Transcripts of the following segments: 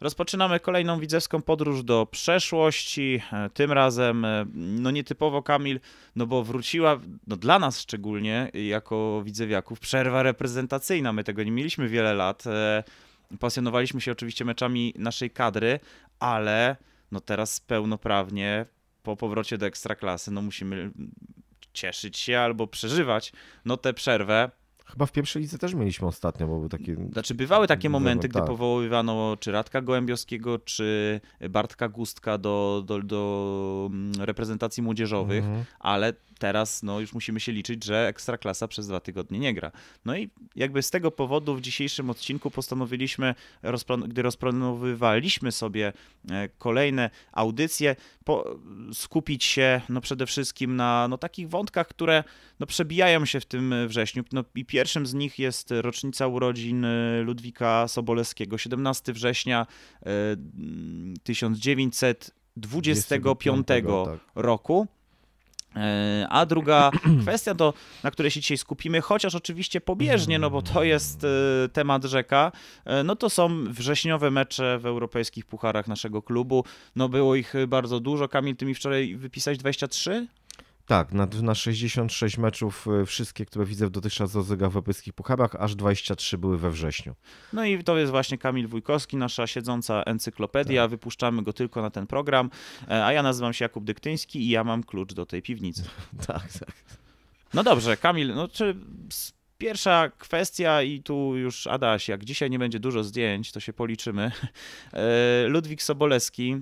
Rozpoczynamy kolejną widzewską podróż do przeszłości. E, tym razem, e, no nietypowo Kamil, no bo wróciła, no dla nas szczególnie, jako widzewiaków, przerwa reprezentacyjna. My tego nie mieliśmy wiele lat. E, pasjonowaliśmy się oczywiście meczami naszej kadry, ale no teraz pełnoprawnie po powrocie do ekstraklasy, no musimy cieszyć się albo przeżywać no tę przerwę. Chyba w pierwszej lidze też mieliśmy ostatnio, bo były takie... Znaczy bywały takie momenty, gdy tak. powoływano czy Radka Gołębiowskiego, czy Bartka Gustka do, do, do mm, reprezentacji młodzieżowych, mhm. ale teraz no, już musimy się liczyć, że Ekstraklasa przez dwa tygodnie nie gra. No i jakby z tego powodu w dzisiejszym odcinku postanowiliśmy, gdy rozplanowywaliśmy sobie e, kolejne audycje, skupić się no, przede wszystkim na no, takich wątkach, które no, przebijają się w tym e, wrześniu. No, I pierwszym z nich jest rocznica urodzin e, Ludwika Sobolewskiego, 17 września 1925 25, tak. roku. E, a druga kwestia, to, na której się dzisiaj skupimy, chociaż oczywiście pobieżnie, no bo to jest e, temat rzeka, e, no to są wrześniowe mecze w europejskich pucharach naszego klubu. No było ich bardzo dużo. Kamil, ty mi wczoraj wypisałeś 23? Tak, na, na 66 meczów, y, wszystkie, które widzę w dotychczas rozegrał w europejskich pucharach, aż 23 były we wrześniu. No i to jest właśnie Kamil Wójkowski, nasza siedząca encyklopedia. Tak. Wypuszczamy go tylko na ten program. E, a ja nazywam się Jakub Dyktyński i ja mam klucz do tej piwnicy. tak, tak. No dobrze, Kamil, no czy Pierwsza kwestia, i tu już Adaś, jak dzisiaj nie będzie dużo zdjęć, to się policzymy. E, Ludwik Sobolewski,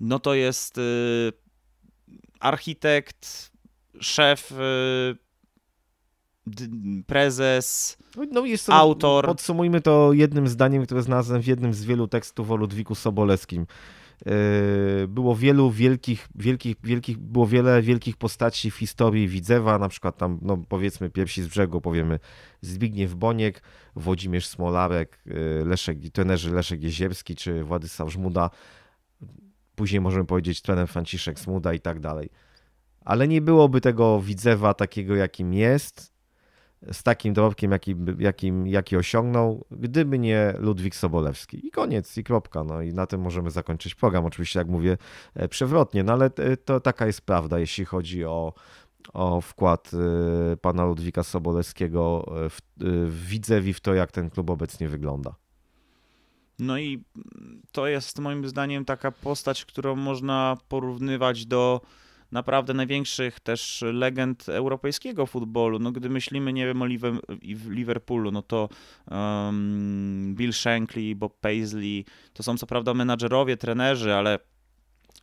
no to jest y, architekt, szef, y, prezes, no jest to, autor. Podsumujmy to jednym zdaniem, które znalazłem w jednym z wielu tekstów o Ludwiku Sobolewskim. Y, było wielu wielkich, wielkich, wielkich, było wiele wielkich postaci w historii Widzewa, na przykład tam, no powiedzmy pierwsi z brzegu, powiemy Zbigniew Boniek, Włodzimierz Smolarek, y, Leszek, trenerzy Leszek Jezierski czy Władysław Żmuda Później możemy powiedzieć trener Franciszek Smuda i tak dalej. Ale nie byłoby tego widzewa takiego, jakim jest, z takim dorobkiem, jakim, jakim, jaki osiągnął, gdyby nie Ludwik Sobolewski. I koniec, i kropka. No i na tym możemy zakończyć program. Oczywiście, jak mówię, e, przewrotnie, no ale e, to taka jest prawda, jeśli chodzi o, o wkład e, pana Ludwika Sobolewskiego w, w Widzewi, w to, jak ten klub obecnie wygląda. No i to jest moim zdaniem taka postać, którą można porównywać do naprawdę największych też legend europejskiego futbolu. No, gdy myślimy, nie wiem, o Liverpoolu, no to um, Bill Shankly, Bob Paisley, to są co prawda menadżerowie, trenerzy, ale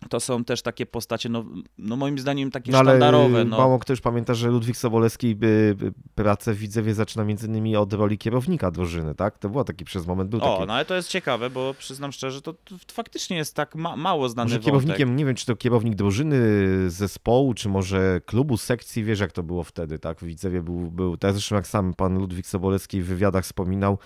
to są też takie postacie, no, no moim zdaniem takie no, y, sztandarowe. No. Mało kto już pamięta, że Ludwik Sobolewski by, by, pracę w Widzewie zaczyna między innymi od roli kierownika drużyny, tak? To było taki przez moment był O, taki... no ale to jest ciekawe, bo przyznam szczerze, to, to faktycznie jest tak ma, mało znany Może kierownikiem, wątek. nie wiem, czy to kierownik drużyny, y, zespołu, czy może klubu, sekcji, wiesz jak to było wtedy, tak? W Widzewie był, był teraz zresztą jak sam pan Ludwik Sobolewski w wywiadach wspominał,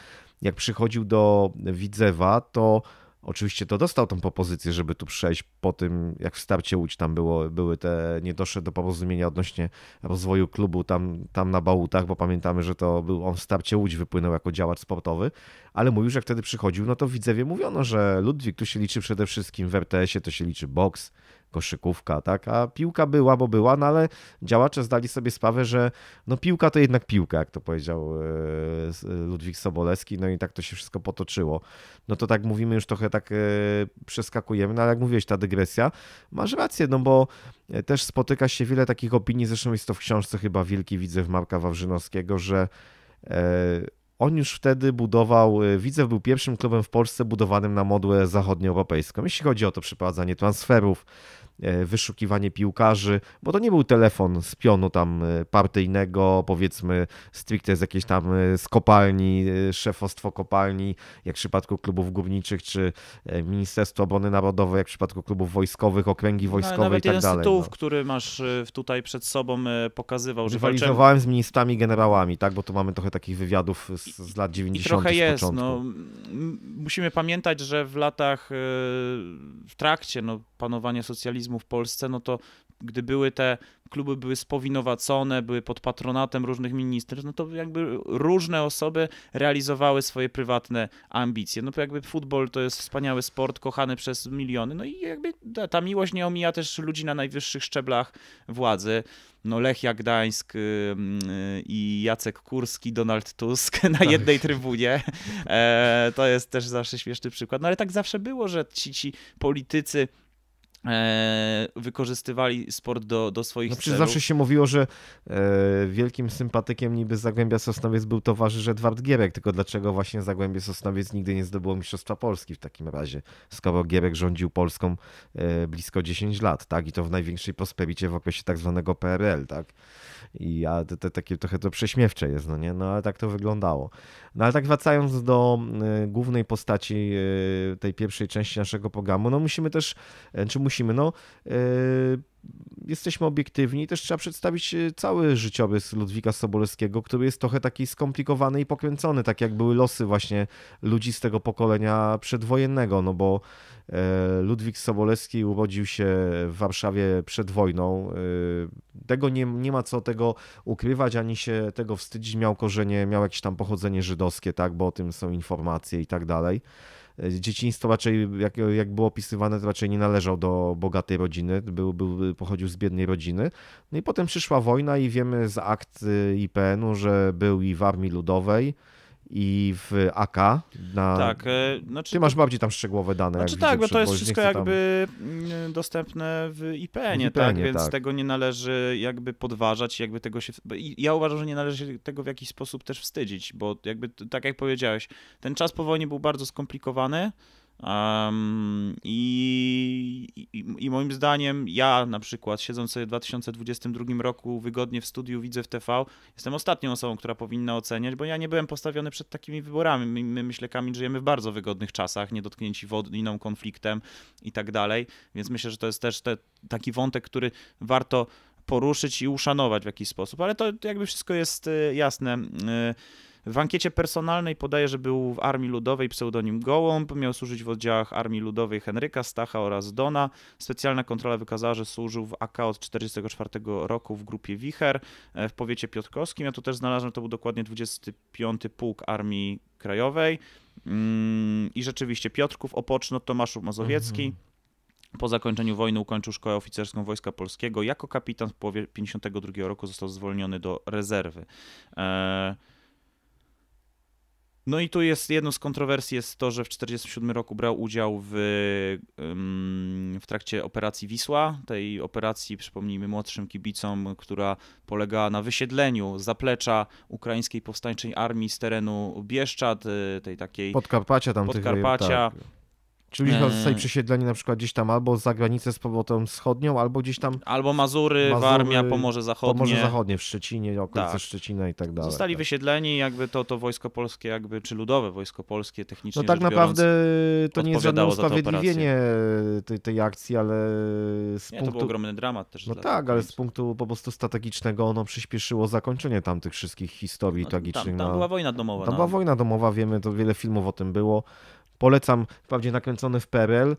jak przychodził do Widzewa, to Oczywiście to dostał tą propozycję, żeby tu przejść po tym, jak w starcie Łódź tam było, były te, nie doszedł do porozumienia odnośnie rozwoju klubu tam, tam na Bałutach, bo pamiętamy, że to był on w starcie Łódź wypłynął jako działacz sportowy, ale mówił, że jak wtedy przychodził, no to widzewie mówiono, że Ludwik tu się liczy przede wszystkim w RTS-ie, to się liczy boks, koszykówka, tak? A piłka była, bo była, no ale działacze zdali sobie sprawę, że no piłka to jednak piłka, jak to powiedział e, e, Ludwik Sobolewski, no i tak to się wszystko potoczyło. No to tak mówimy już trochę tak e, przeskakujemy, no ale jak mówiłeś, ta dygresja, masz rację, no bo też spotyka się wiele takich opinii, zresztą jest to w książce chyba Wielki Widzew Marka Wawrzynowskiego, że on już wtedy budował, y, Widzew był pierwszym klubem w Polsce budowanym na modłę zachodnioeuropejską. Jeśli chodzi o to przeprowadzanie transferów, E, wyszukiwanie piłkarzy, bo to nie był telefon z pionu tam e, partyjnego, powiedzmy stricte z jakiejś tam e, z kopalni, szefostwo kopalni, jak w przypadku klubów górniczych, czy Ministerstwo Obrony Narodowej, jak w przypadku klubów wojskowych, okręgi no, wojskowe no, nawet i tak jeden dalej. tytułów, no. który masz tutaj przed sobą pokazywał, że Rywalizowałem walczyłem... z ministrami generałami, tak, bo tu mamy trochę takich wywiadów z, z lat 90 I trochę jest, początku. no, musimy pamiętać, że w latach, w trakcie no, panowania socjalizmu w Polsce, no to gdy były te kluby były spowinowacone, były pod patronatem różnych ministrów, no to jakby różne osoby realizowały swoje prywatne ambicje. No to jakby futbol to jest wspaniały sport, kochany przez miliony, no i jakby ta, ta miłość nie omija też ludzi na najwyższych szczeblach władzy. No Lechia Gdańsk y, y, i Jacek Kurski, Donald Tusk na tak. jednej trybunie. E, to jest też zawsze śmieszny przykład. No ale tak zawsze było, że ci, ci politycy E, wykorzystywali sport do, do swoich no, celów. Zawsze się mówiło, że e, wielkim sympatykiem niby Zagłębia Sosnowiec był towarzysz Edward Gierek, tylko dlaczego właśnie Zagłębie Sosnowiec nigdy nie zdobyło Mistrzostwa Polski w takim razie, skoro Gierek rządził Polską e, blisko 10 lat, tak? I to w największej prospericie w okresie tak zwanego PRL, tak? I a, te, takie trochę to prześmiewcze jest, no nie? No ale tak to wyglądało. No ale tak wracając do e, głównej postaci e, tej pierwszej części naszego programu, no musimy też, e, czy musimy musimy. No, y, jesteśmy obiektywni i też trzeba przedstawić y, cały życiorys Ludwika Sobolewskiego, który jest trochę taki skomplikowany i pokręcony, tak jak były losy właśnie ludzi z tego pokolenia przedwojennego, no bo e, Ludwik Sobolewski urodził się w Warszawie przed wojną. Y, tego nie, nie ma co tego ukrywać, ani się tego wstydzić. Miał korzenie, miał jakieś tam pochodzenie żydowskie, tak, bo o tym są informacje i tak dalej dzieciństwo raczej, jak, jak było opisywane, to raczej nie należał do bogatej rodziny, był, był, pochodził z biednej rodziny. No i potem przyszła wojna i wiemy z akt y, IPN-u, że był i w Armii Ludowej, i w AK. Na... Tak, e, znaczy... Ty masz bardziej tam szczegółowe dane. Znaczy tak, widzę, bo to jest wszystko jakby mm, dostępne w IPN-ie, tak? Więc tak. tego nie należy jakby podważać, jakby tego się... Ja uważam, że nie należy się tego w jakiś sposób też wstydzić, bo jakby tak jak powiedziałeś, ten czas po wojnie był bardzo skomplikowany, Um, i, i, i, moim zdaniem, ja na przykład, siedząc sobie w 2022 roku wygodnie w studiu, widzę w TV, jestem ostatnią osobą, która powinna oceniać, bo ja nie byłem postawiony przed takimi wyborami. My, my myślę, Kamil, żyjemy w bardzo wygodnych czasach, niedotknięci wojną, konfliktem i tak dalej, więc myślę, że to jest też te, taki wątek, który warto poruszyć i uszanować w jakiś sposób, ale to jakby wszystko jest y, jasne. Yy, w ankiecie personalnej podaje, że był w Armii Ludowej pseudonim Gołąb, miał służyć w oddziałach Armii Ludowej Henryka, Stacha oraz Dona. Specjalna kontrola wykazała, że służył w AK od 1944 roku w grupie Wicher e, w powiecie piotrkowskim. Ja tu też znalazłem, to był dokładnie 25. Pułk Armii Krajowej. Mm, I rzeczywiście Piotrków, Opoczno, Tomaszów Mazowiecki. Mhm. Po zakończeniu wojny ukończył szkołę oficerską Wojska Polskiego. Jako kapitan w połowie 1952 roku został zwolniony do rezerwy. Eee, no i tu jest jedną z kontrowersji jest to, że w 1947 roku brał udział w, w trakcie operacji Wisła, tej operacji, przypomnijmy, młodszym kibicom, która polegała na wysiedleniu zaplecza ukraińskiej powstańczej armii z terenu Bieszczad, y, tej takiej... Podkarpacia tam Podkarpacia, tych, tak. Czyli e... Eee. zostali przesiedleni na przykład gdzieś tam albo za granicę z powrotem wschodnią, albo gdzieś tam... Albo Mazury, Mazury Warmia, Pomorze Zachodnie. Pomorze Zachodnie, w Szczecinie, okolice tak. Szczecina i tak dalej. Zostali tak. wysiedleni jakby to, to Wojsko Polskie jakby, czy Ludowe Wojsko Polskie technicznie No tak naprawdę biorąc, to nie jest żadne usprawiedliwienie tej, tej akcji, ale z nie, punktu... to był ogromny dramat też. No tak, ale z punktu po prostu strategicznego ono przyspieszyło zakończenie tamtych wszystkich historii no, tragicznych. Tam, tam na... No. była wojna domowa. Tam no. była wojna domowa, wiemy, to wiele filmów o tym było. Polecam, wprawdzie nakręcony w PRL,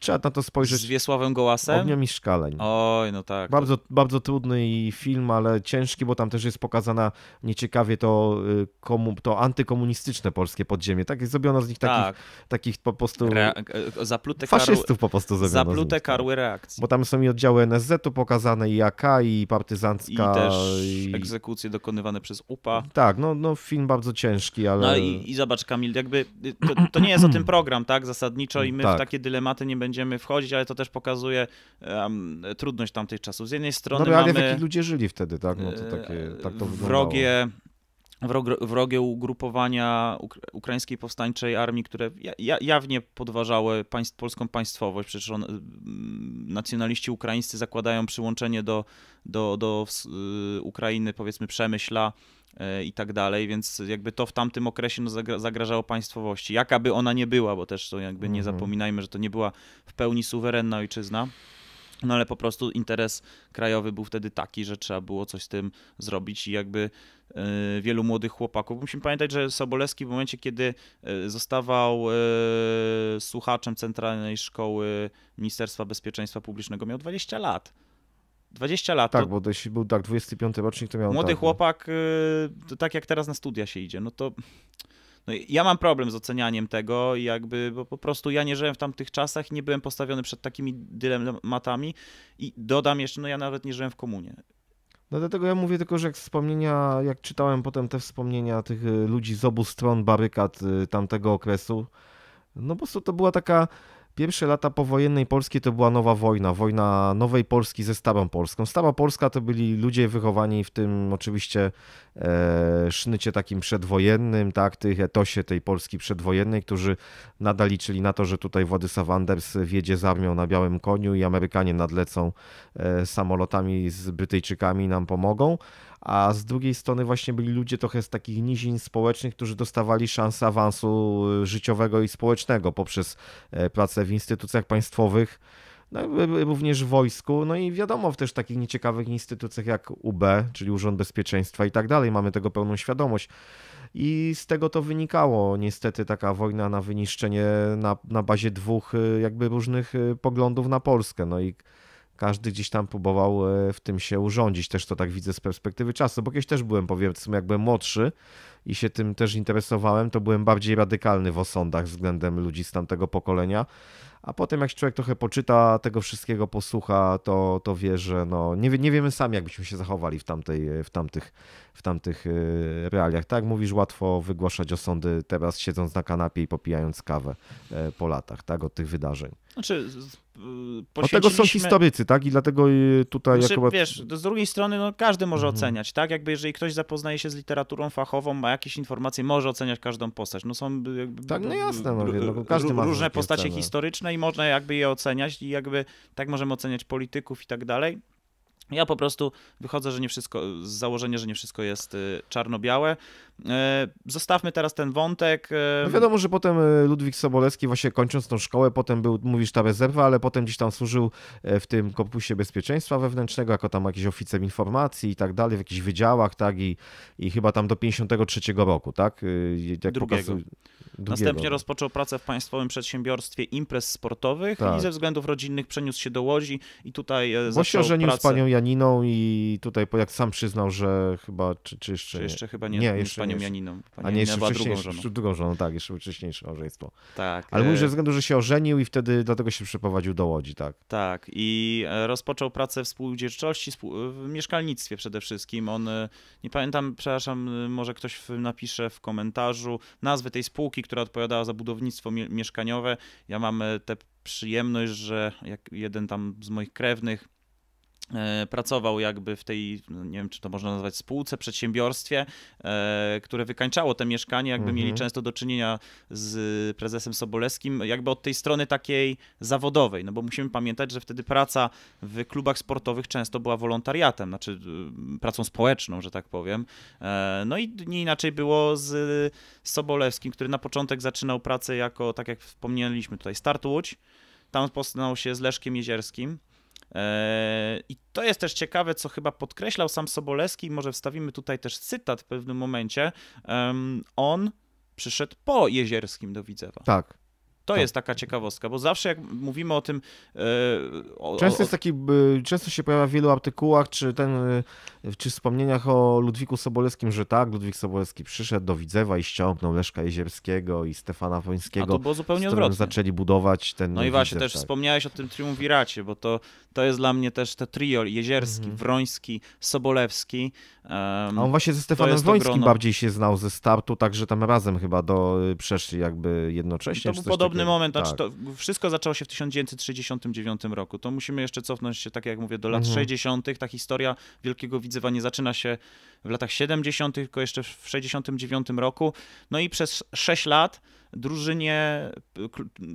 trzeba na to spojrzeć. Z Wiesławem Gołasem? Ogniem i Szkaleń. Oj, no tak. Bardzo, to... bardzo trudny film, ale ciężki, bo tam też jest pokazana nieciekawie to, y, komu, to antykomunistyczne polskie podziemie. Tak, zrobiono z nich tak. takich, takich po prostu... Re... E, e, Zaplute faszystów po prostu zrobiono. Zaplute tak. karły reakcji. Bo tam są i oddziały NSZ-u pokazane, i AK, i partyzancka. I też i... egzekucje dokonywane przez UPA. Tak, no, no film bardzo ciężki, ale... No i, i zobacz Kamil, jakby y, to, to nie jest o tym program, tak, zasadniczo i my tak. w takie dylematy nie będziemy będziemy wchodzić, ale to też pokazuje um, trudność tamtych czasów. Z jednej strony. No realnie mamy, jakich ludzie żyli wtedy, tak? No to takie, tak to e, wrogie. Wyglądało wrogie ugrupowania ukraińskiej powstańczej armii, które jawnie podważały państw, polską państwowość. Przecież on, mm, nacjonaliści ukraińscy zakładają przyłączenie do, do, do y, Ukrainy, powiedzmy Przemyśla y, i tak dalej, więc jakby to w tamtym okresie no, zagrażało państwowości. Jakaby ona nie była, bo też to jakby nie mhm. zapominajmy, że to nie była w pełni suwerenna ojczyzna. No ale po prostu interes krajowy był wtedy taki, że trzeba było coś z tym zrobić i jakby y, wielu młodych chłopaków. Musimy pamiętać, że Sobolewski w momencie, kiedy y, zostawał y, słuchaczem Centralnej Szkoły Ministerstwa Bezpieczeństwa Publicznego, miał 20 lat. 20 lat. Tak, to... bo jeśli był tak 25 rocznik, to miał. Młody tak, no. chłopak, tak jak teraz na studia się idzie, no to no, ja mam problem z ocenianiem tego, jakby, bo po prostu ja nie żyłem w tamtych czasach, nie byłem postawiony przed takimi dylematami i dodam jeszcze, no ja nawet nie żyłem w komunie. No dlatego ja mówię tylko, że jak wspomnienia, jak czytałem potem te wspomnienia tych y, ludzi z obu stron barykad y, tamtego okresu, no po prostu to była taka Pierwsze lata powojennej Polski to była nowa wojna, wojna nowej Polski ze Stabą Polską. Staba Polska to byli ludzie wychowani w tym oczywiście e, sznycie takim przedwojennym, tak, tych etosie tej Polski przedwojennej, którzy nadal liczyli na to, że tutaj Władysław Anders wjedzie z armią na białym koniu i Amerykanie nadlecą e, samolotami z Brytyjczykami i nam pomogą a z drugiej strony właśnie byli ludzie trochę z takich nizin społecznych, którzy dostawali szansę awansu y, życiowego i społecznego poprzez e, pracę w instytucjach państwowych, no, również w wojsku, no i wiadomo w też takich nieciekawych instytucjach jak UB, czyli Urząd Bezpieczeństwa i tak dalej, mamy tego pełną świadomość. I z tego to wynikało niestety taka wojna na wyniszczenie na, na bazie dwóch y, jakby różnych y, poglądów na Polskę. No i każdy gdzieś tam próbował e, w tym się urządzić. Też to tak widzę z perspektywy czasu, bo kiedyś też byłem, powiedzmy, jak młodszy, i się tym też interesowałem, to byłem bardziej radykalny w osądach względem ludzi z tamtego pokolenia. A potem jak człowiek trochę poczyta, tego wszystkiego posłucha, to, to wie, że no, nie, nie wiemy sami, jakbyśmy się zachowali w, tamtej, w, tamtych, w tamtych y, realiach. Tak, mówisz, łatwo wygłaszać osądy teraz siedząc na kanapie i popijając kawę e, po latach, tak, od tych wydarzeń. Znaczy, poświęciliśmy... Od tego są historycy, tak? I dlatego tutaj... Znaczy, Wiesz, z drugiej strony no, każdy może mhm. oceniać, tak? Jakby jeżeli ktoś zapoznaje się z literaturą fachową, ma jakieś informacje, może oceniać każdą postać. No są jakby, tak, no jasne, mówię, no, ma różne postacie ocenę. No. historyczne i można jakby je oceniać i jakby tak możemy oceniać polityków i tak dalej. Ja po prostu wychodzę że nie wszystko, z założenia, że nie wszystko jest y, czarno-białe. E, zostawmy teraz ten wątek. E, no wiadomo, że potem e, Ludwik Sobolewski, właśnie kończąc tą szkołę, potem był, mówisz, ta rezerwa, ale potem gdzieś tam służył w tym korpusie bezpieczeństwa wewnętrznego, jako tam jakiś oficer informacji i tak dalej, w jakichś wydziałach, tak, i, i chyba tam do 53 roku, tak? Y, jak drugiego. drugiego. Następnie rozpoczął pracę w Państwowym Przedsiębiorstwie Imprez Sportowych tak. i ze względów rodzinnych przeniósł się do Łodzi i tutaj Bo się ożenił pracę... z panią Janiną i tutaj, jak sam przyznał, że chyba, czy, czy jeszcze... Czy jeszcze nie, chyba nie, nie jeszcze panią Janiną. A nie, jeszcze była drugą żoną. żoną, tak, jeszcze wcześniejsze małżeństwo. Tak. Ale mówisz, e, ze względu, że się ożenił i wtedy dlatego się przeprowadził do Łodzi, tak? Tak. I e, rozpoczął pracę w spółdzielczości, w mieszkalnictwie przede wszystkim. On, e, nie pamiętam, przepraszam, może ktoś napisze w komentarzu nazwy tej spółki, która odpowiadała za budownictwo mieszkaniowe. Ja mam tę przyjemność, że jak jeden tam z moich krewnych E, pracował jakby w tej, no nie wiem czy to można nazwać spółce, przedsiębiorstwie, e, które wykańczało te mieszkanie, jakby mhm. mieli często do czynienia z prezesem Sobolewskim, jakby od tej strony takiej zawodowej, no bo musimy pamiętać, że wtedy praca w klubach sportowych często była wolontariatem, znaczy y, pracą społeczną, że tak powiem. E, no i nie inaczej było z Sobolewskim, który na początek zaczynał pracę jako, tak jak wspomnieliśmy tutaj, Start Łódź, tam poznał się z Leszkiem Jezierskim, Eee, I to jest też ciekawe, co chyba podkreślał sam Sobolewski, może wstawimy tutaj też cytat w pewnym momencie. On przyszedł po Jezierskim do Widzewa. Tak. To tak. jest taka ciekawostka, bo zawsze jak mówimy o tym. E, o, często, jest taki, często się pojawia w wielu artykułach, czy, ten, e, czy wspomnieniach o Ludwiku Sobolewskim, że tak, Ludwik Sobolewski przyszedł do Widzewa i ściągnął Leszka Jezierskiego i Stefana Wońskiego. A to było zupełnie odwrotnie. zaczęli budować ten. No i Widzew, właśnie, też tak. wspomniałeś o tym triumviracie, bo to, to jest dla mnie też te trio Jezierski, mhm. Wroński, Sobolewski. Um, A on właśnie ze Stefanem Wońskim grono... bardziej się znał ze startu, także tam razem chyba do, y, przeszli jakby jednocześnie. To podobny moment. Znaczy tak. Znaczy to wszystko zaczęło się w 1969 roku. To musimy jeszcze cofnąć się, tak jak mówię, do lat mhm. 60. Ta historia Wielkiego Widzewa nie zaczyna się w latach 70., tylko jeszcze w 69 roku. No i przez 6 lat drużynie,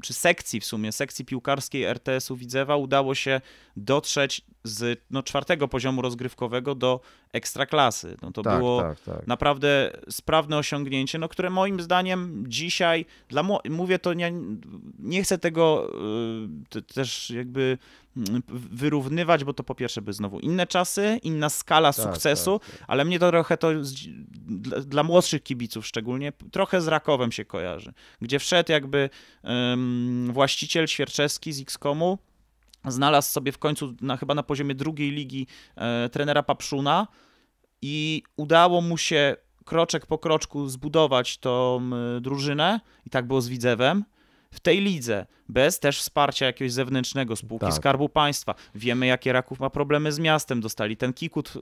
czy sekcji w sumie, sekcji piłkarskiej RTS-u Widzewa udało się dotrzeć z no, czwartego poziomu rozgrywkowego do ekstraklasy. No, to tak, było tak, tak. naprawdę sprawne osiągnięcie, no, które moim zdaniem dzisiaj, dla mówię to, nie, nie chcę tego y, też jakby wyrównywać, bo to po pierwsze by znowu inne czasy, inna skala tak, sukcesu, tak, tak. ale mnie to trochę to z, dla, dla, młodszych kibiców szczególnie trochę z Rakowem się kojarzy, gdzie wszedł jakby um, właściciel Świerczewski z X-Komu, znalazł sobie w końcu na, chyba na poziomie drugiej ligi e, trenera Papszuna i udało mu się kroczek po kroczku zbudować tą e, drużynę i tak było z Widzewem w tej lidze, bez też wsparcia jakiegoś zewnętrznego, spółki tak. Skarbu Państwa. Wiemy, jakie Raków ma problemy z miastem, dostali ten kikut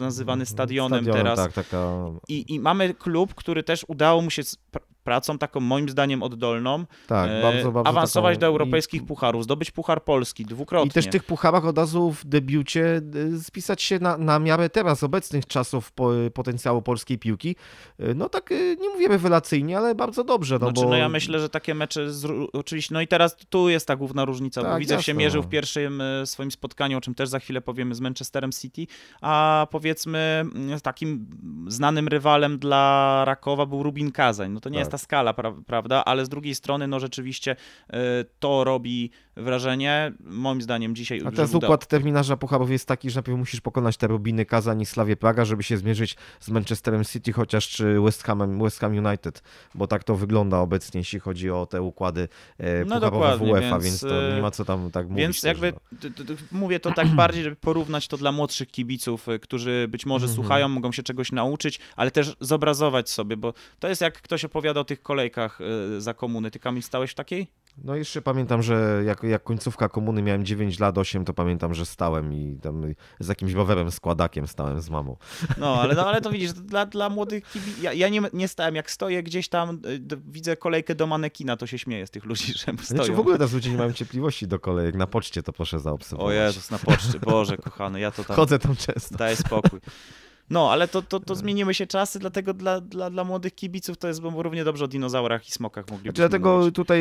nazywany mhm. stadionem, stadionem teraz. Tak, taka... I, I mamy klub, który też udało mu się pracą taką moim zdaniem oddolną, tak, e, bardzo, bardzo awansować taką... do europejskich I... pucharów, zdobyć puchar Polski dwukrotnie. I też w tych pucharach od razu w debiucie e, spisać się na, na miarę teraz obecnych czasów e, potencjału polskiej piłki. No tak, nie mówię rewelacyjnie, ale bardzo dobrze. No, znaczy, bo... no ja myślę, że takie mecze, z... oczywiście, no i teraz tu jest ta główna różnica, tak, bo się mierzył w no. pierwszym swoim spotkaniu, o czym też za chwilę powiemy, z Manchesterem City, a powiedzmy takim znanym rywalem dla Rakowa był Rubin Kazań. No to nie tak. jest ta skala, pra prawda? Ale z drugiej strony, no rzeczywiście y, to robi wrażenie, moim zdaniem dzisiaj... A teraz układ terminarza pucharów jest taki, że najpierw musisz pokonać te Rubiny Kazań i Slawie Praga, żeby się zmierzyć z Manchesterem City, chociaż czy West Hamem, West Ham United, bo tak to wygląda obecnie, jeśli chodzi o te układy y, no UEFA, więc, więc, to nie e, ma co tam tak mówić. Więc jakby no. mówię to tak bardziej, żeby porównać to dla młodszych kibiców, e, którzy być może mhm. słuchają, mogą się czegoś nauczyć, ale też zobrazować sobie, bo to jest jak ktoś opowiada o tych kolejkach e, za komuny. Ty kamień stałeś w takiej? No jeszcze pamiętam, że jak, jak końcówka komuny miałem 9 lat, 8, to pamiętam, że stałem i tam z jakimś bawerem składakiem stałem z mamą. No, ale, no, ale to widzisz, dla, dla młodych kibi... Ja, ja nie, nie stałem, jak stoję gdzieś tam, e, widzę kolejkę do manekina, to się śmieję z tych ludzi, że znaczy, stoją. Znaczy w ogóle teraz ludzie nie mają cierpliwości do kolejek, na poczcie to proszę zaobserwować. O Jezus, na poczcie, Boże kochany, ja to tam... Chodzę tam często. Daj spokój. No, ale to, to, to zmieniły się czasy, dlatego dla, dla, dla młodych kibiców to jest równie dobrze o dinozaurach i smokach moglibyśmy znaczy, Dlatego mówić. tutaj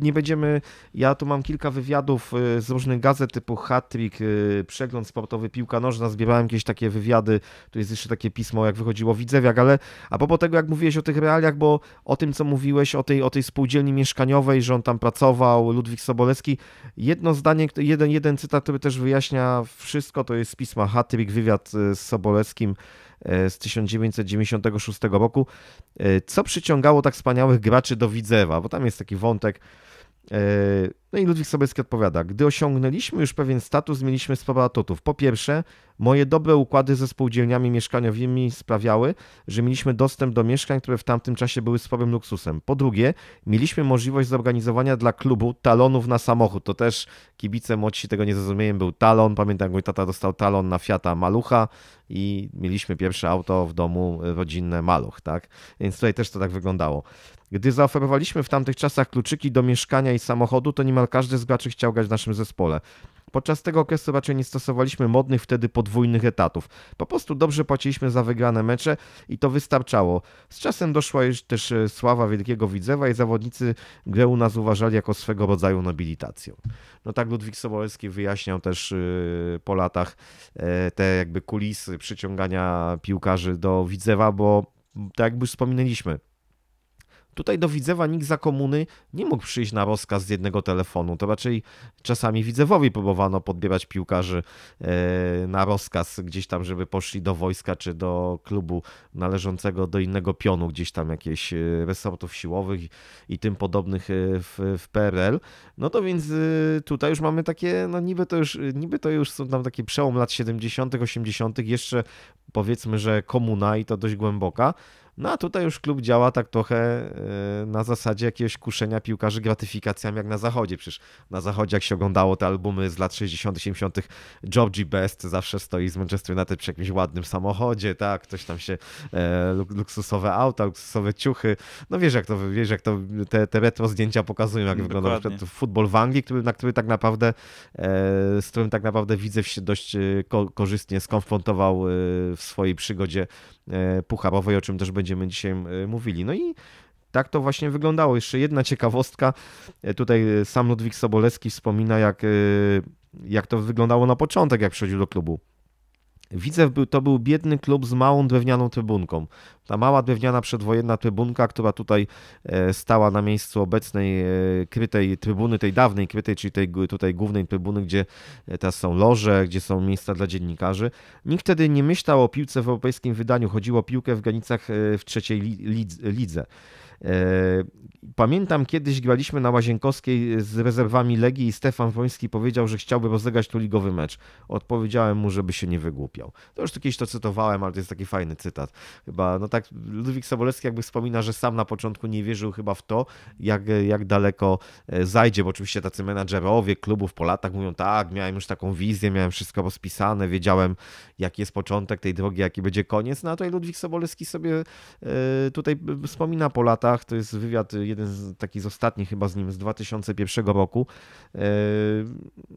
nie będziemy, ja tu mam kilka wywiadów y, z różnych gazet typu Hattrick, y, Przegląd Sportowy, Piłka Nożna, zbierałem jakieś takie wywiady, tu jest jeszcze takie pismo, jak wychodziło Widzewiak, ale a propos tego, jak mówiłeś o tych realiach, bo o tym, co mówiłeś, o tej, o tej spółdzielni mieszkaniowej, że on tam pracował, Ludwik Sobolewski, jedno zdanie, jeden, jeden cytat, który też wyjaśnia wszystko, to jest z pisma Hattrick, wywiad y, z Sobolewskim, E, z 1996 roku. E, co przyciągało tak wspaniałych graczy do Widzewa? Bo tam jest taki wątek E, no i Ludwik Sobieski odpowiada, gdy osiągnęliśmy już pewien status, mieliśmy sporo atutów. Po pierwsze, moje dobre układy ze spółdzielniami mieszkaniowymi sprawiały, że mieliśmy dostęp do mieszkań, które w tamtym czasie były sporym luksusem. Po drugie, mieliśmy możliwość zorganizowania dla klubu talonów na samochód. To też kibice młodsi tego nie zrozumieją. Był talon, pamiętam, jak mój tata dostał talon na Fiata Malucha i mieliśmy pierwsze auto w domu rodzinne Maluch, tak? Więc tutaj też to tak wyglądało. Gdy zaoferowaliśmy w tamtych czasach kluczyki do mieszkania i samochodu, to niemal każdy z graczy chciał grać w naszym zespole. Podczas tego okresu raczej nie stosowaliśmy modnych wtedy podwójnych etatów. Po prostu dobrze płaciliśmy za wygrane mecze i to wystarczało. Z czasem doszła już też e, sława Wielkiego Widzewa i zawodnicy grę u nas uważali jako swego rodzaju nobilitację. No tak Ludwik Sobolewski wyjaśniał też e, po latach e, te jakby kulisy przyciągania piłkarzy do Widzewa, bo tak jakby wspominaliśmy, Tutaj do Widzewa nikt za komuny nie mógł przyjść na rozkaz z jednego telefonu. To raczej czasami Widzewowi próbowano podbierać piłkarzy e, na rozkaz gdzieś tam, żeby poszli do wojska czy do klubu należącego do innego pionu, gdzieś tam jakieś e, resortów siłowych i tym podobnych e, w, w PRL. No to więc tutaj już mamy takie, no niby to już, niby to już są tam takie przełom lat 70., 80., jeszcze powiedzmy, że komuna i to dość głęboka. No a tutaj już klub działa tak trochę e, na zasadzie jakiegoś kuszenia piłkarzy gratyfikacjami jak na zachodzie. Przecież na zachodzie jak się oglądało te albumy z lat 60 70 Georgie Best zawsze stoi z Manchester na przy jakimś ładnym samochodzie, tak, ktoś tam się e, luksusowe auta, luksusowe ciuchy. No wiesz jak to, wiesz jak to te, te retro zdjęcia pokazują, jak wyglądał wygląda na futbol w Anglii, który, na który tak naprawdę e, z którym tak naprawdę widzę się dość e, ko korzystnie skonfrontował e, w swojej przygodzie E, pucharowej, o czym też będziemy dzisiaj e, mówili. No i tak to właśnie wyglądało. Jeszcze jedna ciekawostka. E, tutaj sam Ludwik Sobolewski wspomina, jak, jak to wyglądało na początek, jak przychodził do klubu. Widzew był, to był biedny klub z małą drewnianą trybunką. Ta mała drewniana przedwojenna trybunka, która tutaj e, stała na miejscu obecnej e, krytej trybuny, tej dawnej krytej, czyli tej tutaj głównej trybuny, gdzie e, teraz są loże, gdzie są miejsca dla dziennikarzy. Nikt wtedy nie myślał o piłce w europejskim wydaniu, chodziło o piłkę w granicach w trzeciej lidze. E, pamiętam kiedyś graliśmy na Łazienkowskiej z rezerwami Legii i Stefan Woński powiedział, że chciałby rozegrać tu ligowy mecz. Odpowiedziałem mu, żeby się nie wygłupiał. To już kiedyś to cytowałem, ale to jest taki fajny cytat. Chyba, no tak, Ludwik Sobolewski jakby wspomina, że sam na początku nie wierzył chyba w to, jak, jak daleko e, zajdzie, bo oczywiście tacy menadżerowie klubów po latach mówią, tak, miałem już taką wizję, miałem wszystko rozpisane, wiedziałem, jaki jest początek tej drogi, jaki będzie koniec. No a tutaj Ludwik Sobolewski sobie e, tutaj wspomina po latach, to jest wywiad, y, jeden z takich z ostatnich chyba z nim, z 2001 roku, e,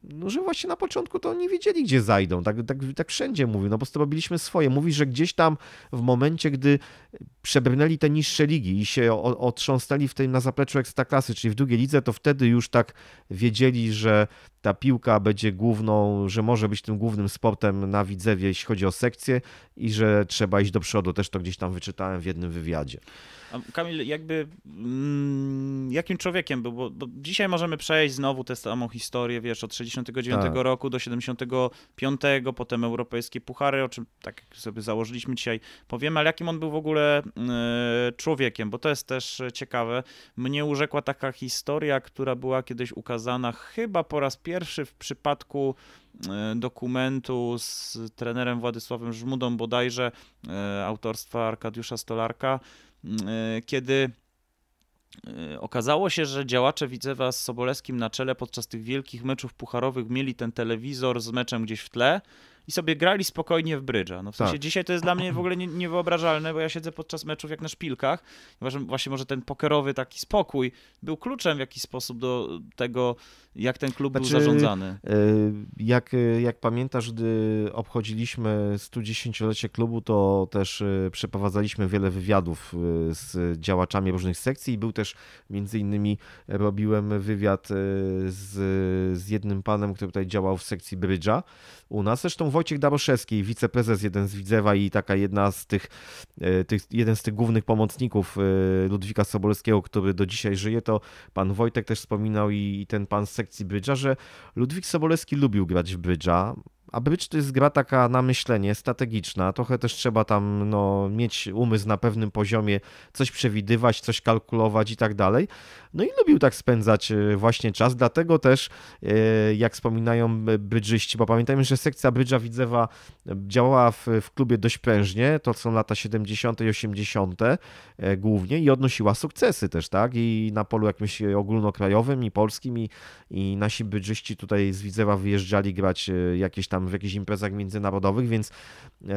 no, że właśnie na początku to nie wiedzieli, gdzie zajdą, tak, tak, tak wszędzie mówił, no po prostu robiliśmy swoje. Mówi, że gdzieś tam w momencie, gdy przebrnęli te niższe ligi i się otrząsnęli w tej, na zapleczu Ekstraklasy, czyli w drugiej lidze, to wtedy już tak wiedzieli, że ta piłka będzie główną, że może być tym głównym sportem na Widzewie, jeśli chodzi o sekcję i że trzeba iść do przodu. Też to gdzieś tam wyczytałem w jednym wywiadzie. A Kamil, jakby mm, jakim człowiekiem był? Bo, bo, dzisiaj możemy przejść znowu tę samą historię, wiesz, od 69 tak. roku do 75, potem europejskie puchary, o czym tak sobie założyliśmy dzisiaj, powiemy, ale jakim on był w ogóle e, człowiekiem, bo to jest też ciekawe. Mnie urzekła taka historia, która była kiedyś ukazana chyba po raz pierwszy pierwszy w przypadku e, dokumentu z trenerem Władysławem Żmudą bodajże e, autorstwa Arkadiusza Stolarka, e, kiedy Okazało się, że działacze Widzewa z Sobolewskim na czele podczas tych wielkich meczów pucharowych mieli ten telewizor z meczem gdzieś w tle, i sobie grali spokojnie w brydża. No w sensie tak. dzisiaj to jest dla mnie w ogóle nie, niewyobrażalne, bo ja siedzę podczas meczów jak na szpilkach. Uważam, właśnie może ten pokerowy taki spokój był kluczem w jakiś sposób do tego, jak ten klub znaczy, był zarządzany. E, jak, jak pamiętasz, gdy obchodziliśmy 110-lecie klubu, to też e, przeprowadzaliśmy wiele wywiadów e, z działaczami różnych sekcji i był też między innymi robiłem wywiad z, z jednym panem, który tutaj działał w sekcji brydża u nas. Zresztą Wojciech Daroszewski, wiceprezes jeden z Widzewa i taka jedna z tych, e, tych jeden z tych głównych pomocników e, Ludwika Sobolskiego, który do dzisiaj żyje, to pan Wojtek też wspominał i ten pan z sekcji Brydża, że Ludwik Sobolewski lubił grać w Brydża, a Bridge to jest gra taka na myślenie, strategiczna. Trochę też trzeba tam no, mieć umysł na pewnym poziomie, coś przewidywać, coś kalkulować i tak dalej. No i lubił tak spędzać e, właśnie czas, dlatego też, e, jak wspominają e, brydżyści, bo pamiętajmy, że sekcja brydża Widzewa działała w, w klubie dość prężnie, to są lata 70. i 80. głównie i odnosiła sukcesy też, tak? I na polu jakimś ogólnokrajowym i polskim i, i nasi brydżyści tutaj z Widzewa wyjeżdżali grać jakieś tam w jakichś imprezach międzynarodowych, więc e,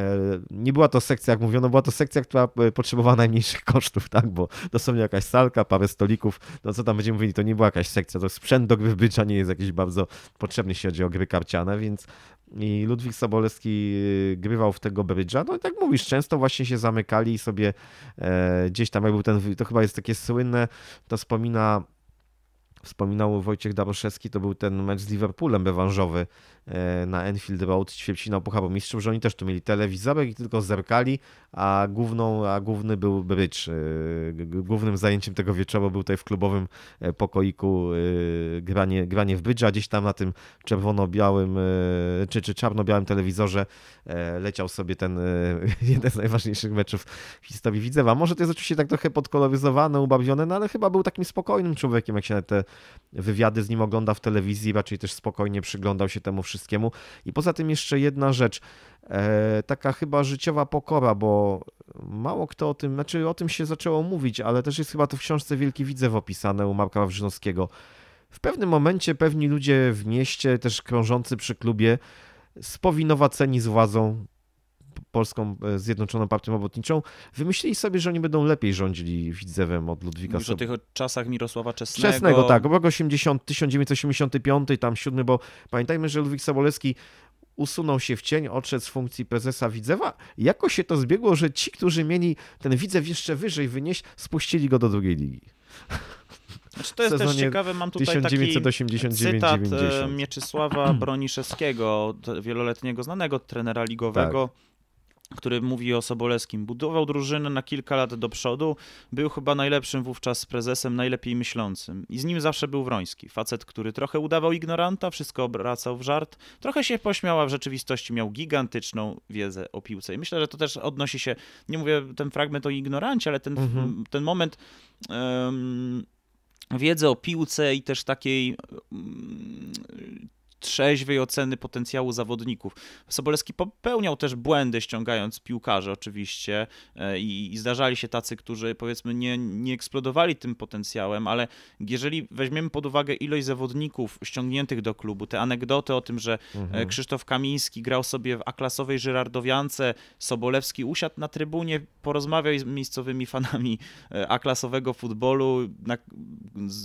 nie była to sekcja, jak mówiono, była to sekcja, która e, potrzebowała najmniejszych kosztów, tak, bo dosłownie jakaś salka, parę stolików, no co tam będziemy mówili, to nie była jakaś sekcja, to sprzęt do gry w nie jest jakiś bardzo potrzebny, jeśli chodzi o gry karciane, więc i Ludwik Sobolewski e, grywał w tego brydża. No i tak mówisz, często właśnie się zamykali i sobie e, gdzieś tam, jak był ten, to chyba jest takie słynne, to wspomina wspominał Wojciech Daroszewski, to był ten mecz z Liverpoolem rewanżowy, E, na Enfield Road ćwierćfinał Pucharu Mistrzów, że oni też tu mieli telewizorek i tylko zerkali, a, główną, a główny był brycz. E, głównym zajęciem tego wieczoru był tutaj w klubowym e, pokoiku granie, granie w brycz, a gdzieś tam na tym czerwono-białym czy, czy czarno-białym telewizorze leciał sobie ten jeden z najważniejszych meczów w historii Widzewa. Może to jest oczywiście tak trochę podkoloryzowane, ubawione, no ale chyba był takim spokojnym człowiekiem, jak się te wywiady z nim ogląda w telewizji, raczej też spokojnie przyglądał się temu wszystkim wszystkiemu. I poza tym jeszcze jedna rzecz, e, taka chyba życiowa pokora, bo mało kto o tym, znaczy o tym się zaczęło mówić, ale też jest chyba to w książce Wielki Widzew opisane u Marka Wawrzynowskiego. W pewnym momencie pewni ludzie w mieście, też krążący przy klubie, spowinowaceni z władzą, Polską e, Zjednoczoną Partią Robotniczą, wymyślili sobie, że oni będą lepiej rządzili Widzewem od Ludwika Mówisz o tych czasach Mirosława Czesnego. Czesnego, tak. Rok 80, 1985, tam 7, bo pamiętajmy, że Ludwik Sobolewski usunął się w cień, odszedł z funkcji prezesa Widzewa. Jako się to zbiegło, że ci, którzy mieli ten Widzew jeszcze wyżej wynieść, spuścili go do drugiej ligi. Znaczy to jest też ciekawe, mam tutaj 1989, taki cytat 90. E, Mieczysława Broniszewskiego, wieloletniego znanego trenera ligowego, tak który mówi o Sobolewskim. Budował drużynę na kilka lat do przodu, był chyba najlepszym wówczas prezesem, najlepiej myślącym. I z nim zawsze był Wroński. Facet, który trochę udawał ignoranta, wszystko obracał w żart, trochę się pośmiał, a w rzeczywistości miał gigantyczną wiedzę o piłce. I myślę, że to też odnosi się, nie mówię ten fragment o ignorancie, ale ten, mhm. ten moment... Um, wiedzy o piłce i też takiej trzeźwej oceny potencjału zawodników. Sobolewski popełniał też błędy, ściągając piłkarzy oczywiście e, i, i zdarzali się tacy, którzy powiedzmy nie, nie eksplodowali tym potencjałem, ale jeżeli weźmiemy pod uwagę ilość zawodników ściągniętych do klubu, te anegdoty o tym, że e, mhm. Krzysztof Kamiński grał sobie w aklasowej Żyrardowiance, Sobolewski usiadł na trybunie, porozmawiał z miejscowymi fanami e, aklasowego futbolu na,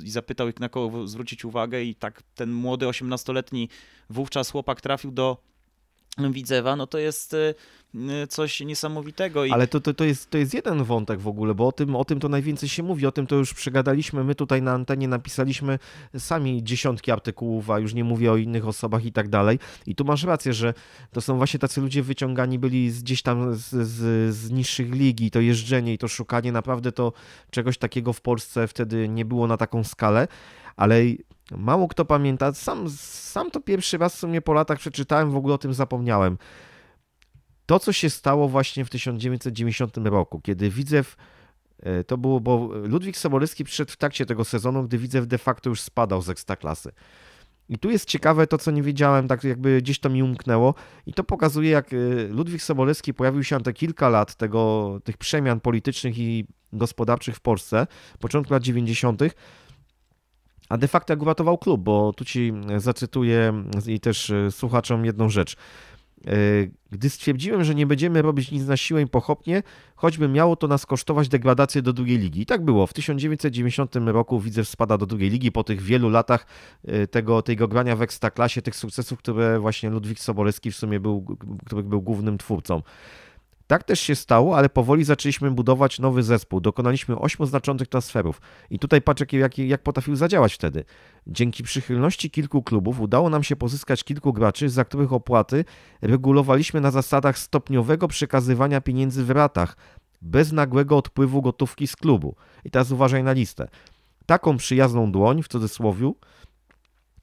i zapytał ich na kogo zwrócić uwagę i tak ten młody 18-letni wówczas chłopak trafił do Widzewa, no to jest y, y, coś niesamowitego. I... Ale to, to, to, jest, to jest jeden wątek w ogóle, bo o tym, o tym to najwięcej się mówi, o tym to już przegadaliśmy, my tutaj na antenie napisaliśmy sami dziesiątki artykułów, a już nie mówię o innych osobach i tak dalej. I tu masz rację, że to są właśnie tacy ludzie wyciągani byli z, gdzieś tam z, z, z niższych ligi, to jeżdżenie i to szukanie, naprawdę to czegoś takiego w Polsce wtedy nie było na taką skalę ale Mało kto pamięta, sam, sam to pierwszy raz w sumie po latach przeczytałem, w ogóle o tym zapomniałem. To, co się stało właśnie w 1990 roku, kiedy Widzew, e, to było, bo Ludwik Sobolewski przyszedł w trakcie tego sezonu, gdy Widzew de facto już spadał z Ekstraklasy. I tu jest ciekawe to, co nie wiedziałem, tak jakby gdzieś to mi umknęło. I to pokazuje, jak e, Ludwik Sobolewski pojawił się na te kilka lat tego, tych przemian politycznych i gospodarczych w Polsce, początku lat 90., a de facto jak uratował klub, bo tu ci e, zacytuję e, i też e, słuchaczom jedną rzecz. Gdy stwierdziłem, że nie będziemy robić nic na siłę i pochopnie, choćby miało to nas kosztować degradację do drugiej ligi. I tak było. W 1990 roku Widzę, spada do drugiej ligi po tych wielu latach tego, tego grania w ekstraklasie, tych sukcesów, które właśnie Ludwik Sobolewski w sumie był, który był głównym twórcą. Tak też się stało, ale powoli zaczęliśmy budować nowy zespół. Dokonaliśmy ośmiu znaczących transferów. I tutaj patrz, jak, jak potrafił zadziałać wtedy. Dzięki przychylności kilku klubów udało nam się pozyskać kilku graczy, za których opłaty regulowaliśmy na zasadach stopniowego przekazywania pieniędzy w ratach, bez nagłego odpływu gotówki z klubu. I teraz uważaj na listę. Taką przyjazną dłoń, w cudzysłowie,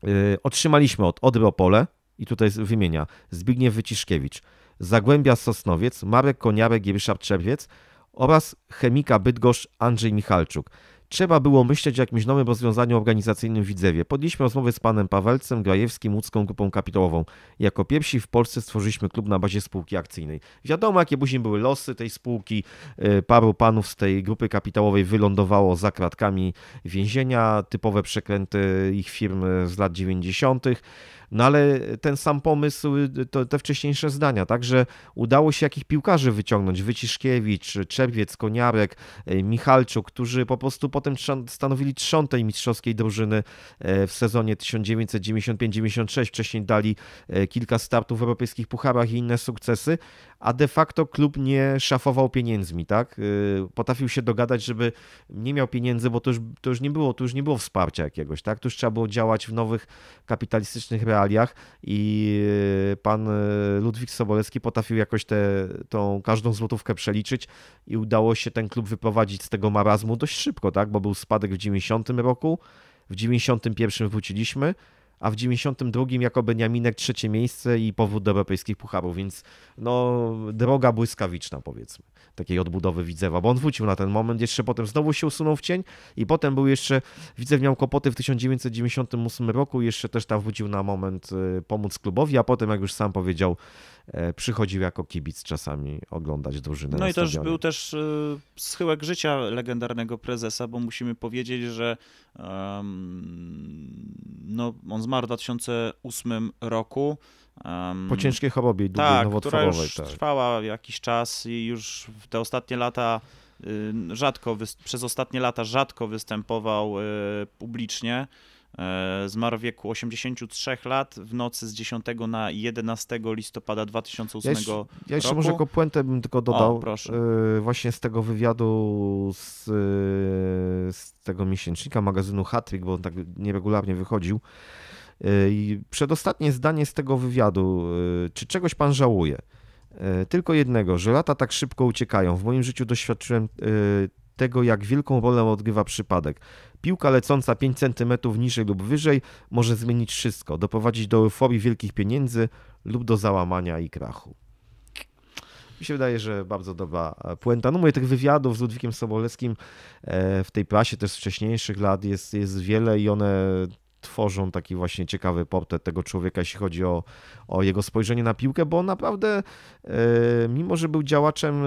yy, otrzymaliśmy od Odropole, i tutaj wymienia Zbigniew Wyciszkiewicz – Zagłębia Sosnowiec, Marek Koniarek i Ryszard Czerwiec oraz chemika Bydgoszcz Andrzej Michalczuk. Trzeba było myśleć o jakimś nowym rozwiązaniu organizacyjnym w Widzewie. Podjęliśmy rozmowy z panem Pawelcem, Grajewskim, Łódzką Grupą Kapitałową. Jako pierwsi w Polsce stworzyliśmy klub na bazie spółki akcyjnej. Wiadomo, jakie później były losy tej spółki. Y, paru panów z tej grupy kapitałowej wylądowało za kratkami więzienia. Typowe przekręty ich firm y, z lat 90. No ale ten sam pomysł, y, to, te wcześniejsze zdania, także udało się jakich piłkarzy wyciągnąć, Wyciszkiewicz, Czerwiec, Koniarek, y, Michalczuk, którzy po prostu potem stanowili trzon tej mistrzowskiej drużyny y, w sezonie 1995-96, wcześniej dali kilka startów w europejskich pucharach i inne sukcesy, a de facto klub nie szafował pieniędzmi, tak? Y, potrafił się dogadać, żeby nie miał pieniędzy, bo to już, to już, nie, było, to już nie było wsparcia jakiegoś, tak? Tu już trzeba było działać w nowych kapitalistycznych realiach i y, pan y, Ludwik Sobolewski potrafił jakoś tę tą każdą złotówkę przeliczyć i udało się ten klub wyprowadzić z tego marazmu dość szybko, tak? Bo był spadek w 90 roku, w 91 wróciliśmy, a w 92 jako Beniaminek trzecie miejsce i powód do europejskich pucharów, więc no droga błyskawiczna powiedzmy, takiej odbudowy Widzewa, bo on wrócił na ten moment, jeszcze potem znowu się usunął w cień i potem był jeszcze, Widzew miał kłopoty w 1998 roku, jeszcze też tam wrócił na moment y, pomóc klubowi, a potem jak już sam powiedział, E, przychodził jako kibic czasami oglądać drużynę. No i stadionie. też był też e, schyłek życia legendarnego prezesa, bo musimy powiedzieć, że um, no, on zmarł w 2008 roku. Um, po ciężkiej chorobie i tak, nowotworowej. Która już tak. trwała jakiś czas i już w te ostatnie lata y, rzadko, przez ostatnie lata rzadko występował y, publicznie. E, zmarł w wieku 83 lat w nocy z 10 na 11 listopada 2008 ja jeszcze, roku. Ja jeszcze może jako puentę bym tylko dodał o, proszę. E, właśnie z tego wywiadu z, e, z tego miesięcznika magazynu Hattrick, bo on tak nieregularnie wychodził. I przedostatnie zdanie z tego wywiadu. Czy czegoś pan żałuje? Tylko jednego, że lata tak szybko uciekają. W moim życiu doświadczyłem tego, jak wielką rolę odgrywa przypadek. Piłka lecąca 5 cm niżej lub wyżej może zmienić wszystko, doprowadzić do euforii wielkich pieniędzy lub do załamania i krachu. Mi się wydaje, że bardzo dobra e, puenta. No mówię, tych wywiadów z Ludwikiem Sobolewskim e, w tej prasie też z wcześniejszych lat jest, jest wiele i one tworzą taki właśnie ciekawy portret tego człowieka, jeśli chodzi o, o jego spojrzenie na piłkę, bo naprawdę, e, mimo że był działaczem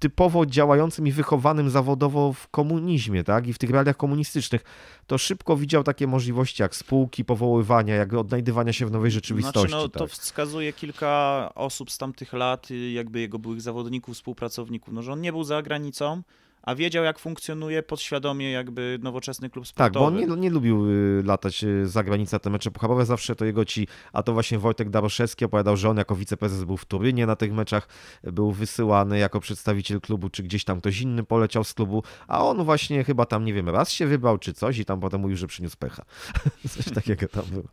typowo działającym i wychowanym zawodowo w komunizmie, tak, i w tych realiach komunistycznych, to szybko widział takie możliwości jak spółki, powoływania, jak odnajdywania się w nowej rzeczywistości. Znaczy, no, tak. To wskazuje kilka osób z tamtych lat, y, jakby jego byłych zawodników, współpracowników, no, że on nie był za granicą, a wiedział, jak funkcjonuje podświadomie jakby nowoczesny klub sportowy. Tak, bo on nie, nie lubił y, latać y, za granicę te mecze pochabowe, zawsze to jego ci, a to właśnie Wojtek Daroszewski opowiadał, że on jako wiceprezes był w Turynie na tych meczach, był wysyłany jako przedstawiciel klubu, czy gdzieś tam ktoś inny poleciał z klubu, a on właśnie chyba tam, nie wiem, raz się wybrał czy coś i tam potem mówił, że przyniósł pecha. coś takiego tam było.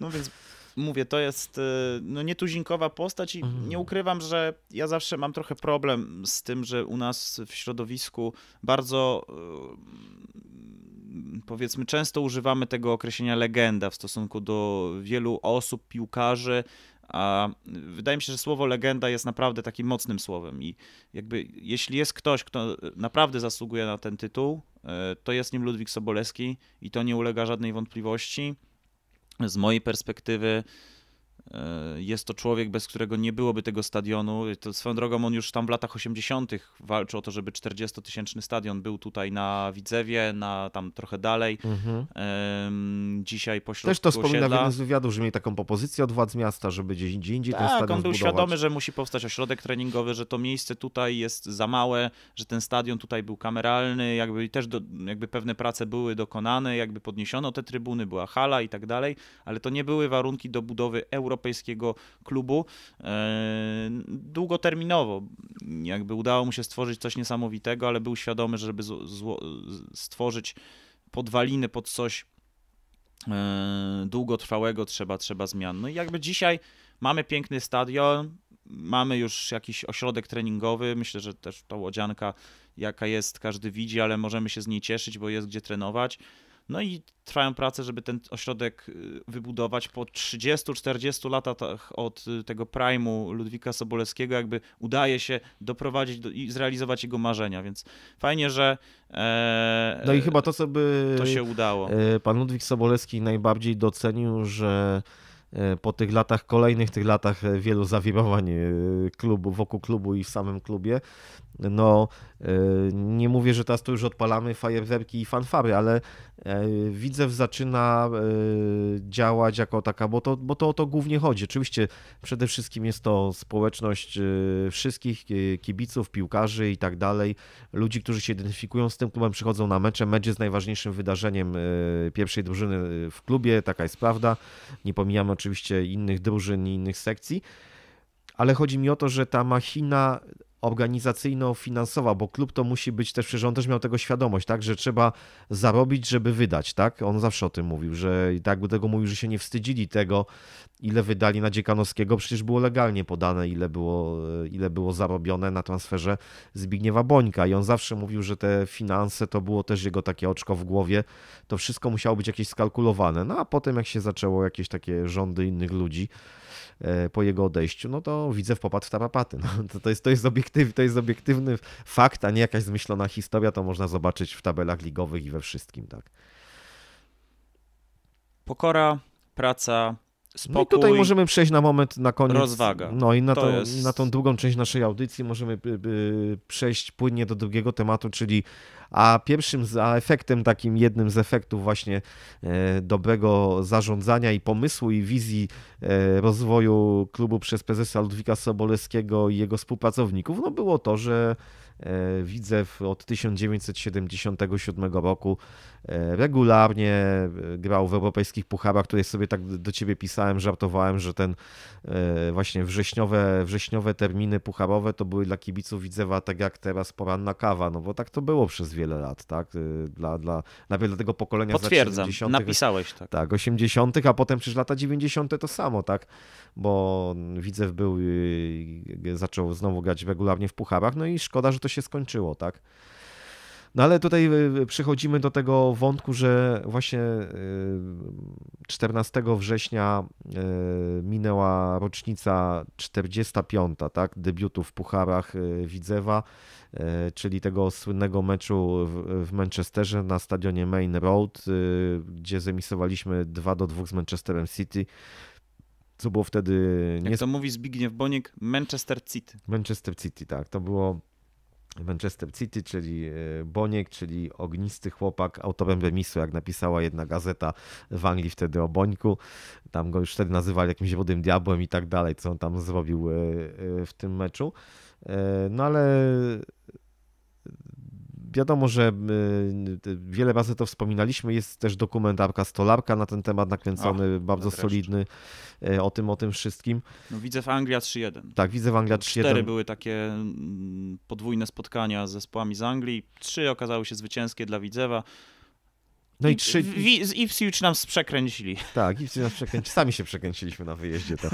no więc mówię, to jest y, no, nietuzinkowa postać i mhm. nie ukrywam, że ja zawsze mam trochę problem z tym, że u nas w środowisku bardzo y, powiedzmy często używamy tego określenia legenda w stosunku do wielu osób, piłkarzy, a wydaje mi się, że słowo legenda jest naprawdę takim mocnym słowem i jakby jeśli jest ktoś, kto naprawdę zasługuje na ten tytuł, y, to jest nim Ludwik Sobolewski i to nie ulega żadnej wątpliwości z mojej perspektywy E, jest to człowiek, bez którego nie byłoby tego stadionu. To swoją drogą on już tam w latach 80. walczył o to, żeby 40-tysięczny stadion był tutaj na Widzewie, na tam trochę dalej. Mhm. Dzisiaj pośród Też to wspomina osiedla. w jednym z wywiadów, że mieli taką propozycję od władz miasta, żeby gdzieś indziej tak, ten stadion on był zbudować. świadomy, że musi powstać ośrodek treningowy, że to miejsce tutaj jest za małe, że ten stadion tutaj był kameralny, jakby też do, jakby pewne prace były dokonane, jakby podniesiono te trybuny, była hala i tak dalej, ale to nie były warunki do budowy euro europejskiego klubu e, długoterminowo. Jakby udało mu się stworzyć coś niesamowitego, ale był świadomy, żeby stworzyć podwaliny pod coś e, długotrwałego, trzeba, trzeba zmian. No i jakby dzisiaj mamy piękny stadion, mamy już jakiś ośrodek treningowy, myślę, że też ta łodzianka jaka jest każdy widzi, ale możemy się z niej cieszyć, bo jest gdzie trenować. No i trwają prace, żeby ten ośrodek y, wybudować. Po 30-40 latach od y, tego prime'u Ludwika Sobolewskiego jakby udaje się doprowadzić do, i zrealizować jego marzenia, więc fajnie, że e, No i chyba to, co by to się udało. E, pan Ludwik Sobolewski najbardziej docenił, że E, po tych latach kolejnych, tych latach e, wielu zawirowań e, klubu, wokół klubu i w samym klubie, no nie mówię, że teraz to już odpalamy fajerwerki i fanfary, ale Widzew zaczyna działać jako taka, bo to, bo to o to głównie chodzi. Oczywiście przede wszystkim jest to społeczność wszystkich kibiców, piłkarzy i tak dalej, ludzi, którzy się identyfikują z tym klubem, przychodzą na mecze. Mecz jest najważniejszym wydarzeniem pierwszej drużyny w klubie, taka jest prawda. Nie pomijamy oczywiście innych drużyn i innych sekcji, ale chodzi mi o to, że ta machina organizacyjno-finansowa, bo klub to musi być też, że on też miał tego świadomość, tak, że trzeba zarobić, żeby wydać, tak? On zawsze o tym mówił, że tak by tego mówił, że się nie wstydzili tego, ile wydali na Dziekanowskiego, przecież było legalnie podane, ile było, e, ile było zarobione na transferze Zbigniewa Bońka i on zawsze mówił, że te finanse to było też jego takie oczko w głowie, to wszystko musiało być jakieś skalkulowane, no a potem jak się zaczęło jakieś takie rządy innych ludzi, E, po jego odejściu, no to widzę popad w tarapaty. No, to, to, jest, to, jest obiektyw, to jest obiektywny fakt, a nie jakaś zmyślona historia, to można zobaczyć w tabelach ligowych i we wszystkim, tak. Pokora, praca, Spokój, no i tutaj możemy przejść na moment na koniec. Rozwaga. No i na, to tą, jest... na tą drugą część naszej audycji możemy y, y, przejść płynnie do drugiego tematu, czyli a pierwszym za efektem, takim jednym z efektów właśnie e, dobrego zarządzania i pomysłu i wizji e, rozwoju klubu przez prezesa Ludwika Sobolewskiego i jego współpracowników, no było to, że e, widzę od 1977 roku E, regularnie e, grał w europejskich pucharach, które sobie tak do ciebie pisałem, żartowałem, że ten e, właśnie wrześniowe, wrześniowe terminy pucharowe to były dla kibiców Widzewa tak jak teraz poranna kawa, no bo tak to było przez wiele lat, tak? Dla, dla, najpierw dla tego pokolenia Potwierdzam, napisałeś tak. Tak, 80., a potem przecież lata 90. to samo, tak? Bo Widzew był, zaczął znowu grać regularnie w pucharach, no i szkoda, że to się skończyło, tak? No ale tutaj y, y, przychodzimy do tego wątku, że właśnie 14 y, września minęła rocznica 45, tak, debiutu w Pucharach Widzewa, czyli tego słynnego meczu w Manchesterze na stadionie Main Road, gdzie zemisowaliśmy 2 do 2 z Manchesterem City co było wtedy... Nie... Jak to mówi Zbigniew Boniek, Manchester City. Manchester City, tak. To było Manchester City, czyli e, Boniek, czyli ognisty chłopak, autorem remisu, jak napisała jedna gazeta w Anglii wtedy o Bońku. Tam go już wtedy nazywali jakimś rudym diabłem i tak dalej, co on tam zrobił e, e, w tym meczu. No ale wiadomo, że y, y, y, wiele razy to wspominaliśmy, jest też dokument Arka Stolarka na ten temat nakręcony, o, bardzo solidny o tym, o tym wszystkim. No, widzę w Anglia 3-1. Tak, widzę w Anglia 3-1. Cztery były takie mm, podwójne spotkania z zespołami z Anglii, trzy okazały się zwycięskie dla Widzewa. No i trzy... I, z Ipswich nam przekręcili. Tak, Ipswich nas przekręcili. Sami się przekręciliśmy na wyjeździe. Tak.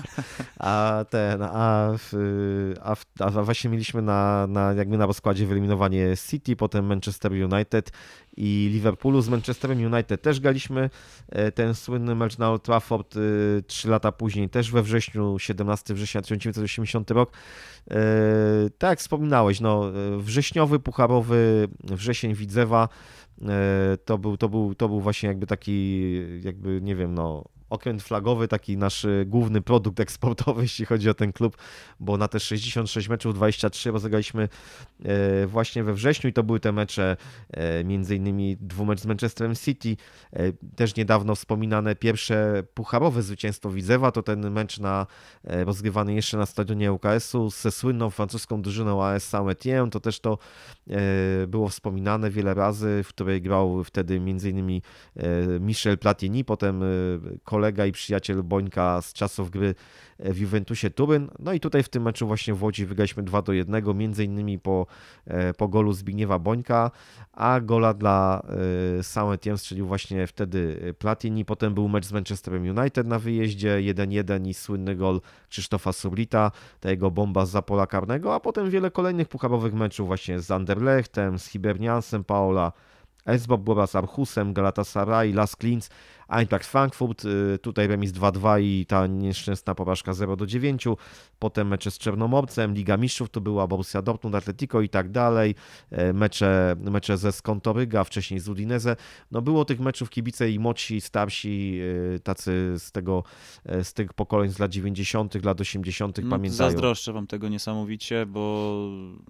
A ten, a, w, a, w, a, właśnie mieliśmy na, na, jakby na rozkładzie wyeliminowanie City, potem Manchester United i Liverpoolu. Z Manchesterem United też galiśmy e, Ten słynny mecz na Old Trafford e, trzy lata później, też we wrześniu, 17 września 1980 rok. E, tak, wspominałeś, no wrześniowy, pucharowy, wrzesień Widzewa. E, to był, to był, to był właśnie jakby taki, jakby nie wiem, no okręt flagowy, taki nasz y, główny produkt eksportowy, jeśli chodzi o ten klub, bo na te 66 meczów 23 rozegraliśmy e, właśnie we wrześniu i to były te mecze e, między innymi dwumecz z Manchesterem City, e, też niedawno wspominane pierwsze pucharowe zwycięstwo Widzewa, to ten mecz na, rozgrywany jeszcze na stadionie UKS-u ze słynną francuską drużyną AS Saint-Étienne, to też to było wspominane wiele razy, w której grał wtedy między innymi Michel Platini, potem kolejny kolega i przyjaciel Bońka z czasów gry e, w Juventusie Turyn. No i tutaj w tym meczu właśnie w Łodzi wygraliśmy 2 do 1, między innymi po, e, po golu Zbigniewa Bońka, a gola dla e, Saint-Étienne strzelił właśnie wtedy Platini. Potem był mecz z Manchesterem United na wyjeździe 1-1 i słynny gol Krzysztofa Sublita, tego bomba z zapola karnego, a potem wiele kolejnych pucharowych meczów właśnie z Anderlechtem, z Hiberniansem Paola, Esbob Bora z Archusem, Galatasaray, Las Klins, Eintracht Frankfurt, y, tutaj remis 2-2 i ta nieszczęsna porażka 0-9. Potem mecze z Czernomorcem, Liga Mistrzów to była Borussia Dortmund, Atletico i tak dalej. E, mecze, mecze ze Skontoryga, wcześniej z Udinese. No było tych meczów kibice i moci starsi, y, tacy z tego, e, z tych pokoleń z lat 90., lat 80. No, pamiętają. Zazdroszczę wam tego niesamowicie, bo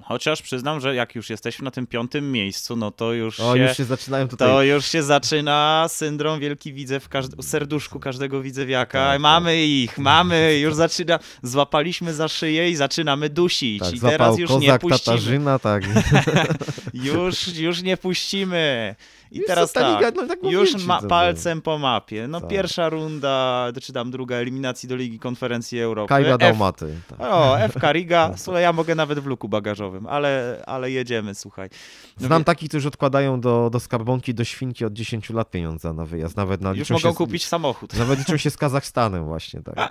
chociaż przyznam, że jak już jesteśmy na tym piątym miejscu, no to już, o, się, już się zaczynają tutaj. To już się zaczyna syndrom wielki widz w każde, serduszku każdego widzewiaka. Tak, tak. Mamy ich, mamy, już zaczyna, złapaliśmy za szyję i zaczynamy dusić. Tak, I teraz już kozak, nie puścimy. Tatarzyna, tak. już, już nie puścimy. I Wiesz teraz co, ta liga, tak, no, tak już ma, palcem po mapie. No tak. pierwsza runda, czy tam druga eliminacji do Ligi Konferencji Europy. Kajga Dalmaty. Tak. O, FK Riga. Słuchaj, ja mogę nawet w luku bagażowym, ale, ale jedziemy, słuchaj. No Znam wie... takich, którzy odkładają do, do skarbonki, do świnki od 10 lat pieniądza na wyjazd. Nawet na, już mogą się, kupić samochód. Nawet liczą się z Kazachstanem właśnie. tak.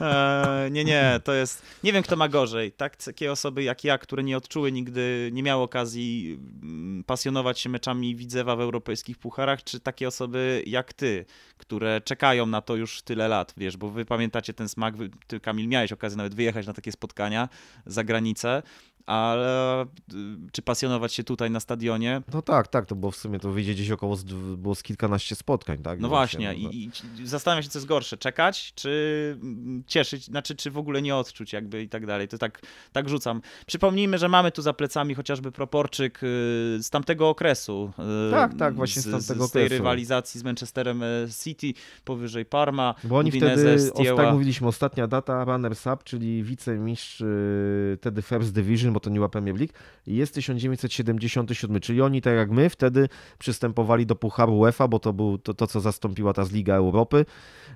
E, nie, nie, to jest... Nie wiem, kto ma gorzej. Tak, takie osoby jak ja, które nie odczuły nigdy, nie miały okazji mm, pasjonować się meczami Widzewa w europejskich pucharach, czy takie osoby jak ty, które czekają na to już tyle lat, wiesz, bo wy pamiętacie ten smak, ty Kamil miałeś okazję nawet wyjechać na takie spotkania za granicę, ale y, czy pasjonować się tutaj na stadionie? No tak, tak, to było w sumie, to wyjdzie gdzieś około, było z kilkanaście spotkań, tak? No właśnie, właśnie no, I, no. i zastanawiam się, co jest gorsze, czekać, czy mm, cieszyć, znaczy, czy w ogóle nie odczuć jakby i tak dalej, to tak, tak rzucam. Przypomnijmy, że mamy tu za plecami chociażby proporczyk y, z tamtego okresu. Y, tak, tak, właśnie z, z tamtego z tej okresu. rywalizacji z Manchesterem City, powyżej Parma. Bo oni Udinese, wtedy, tak mówiliśmy, ostatnia data runner-up, czyli wicemistrz wtedy First Division, bo to nie łapie mnie lig, jest 1977, czyli oni tak jak my wtedy przystępowali do Pucharu UEFA, bo to był to, to co zastąpiła ta z Liga Europy.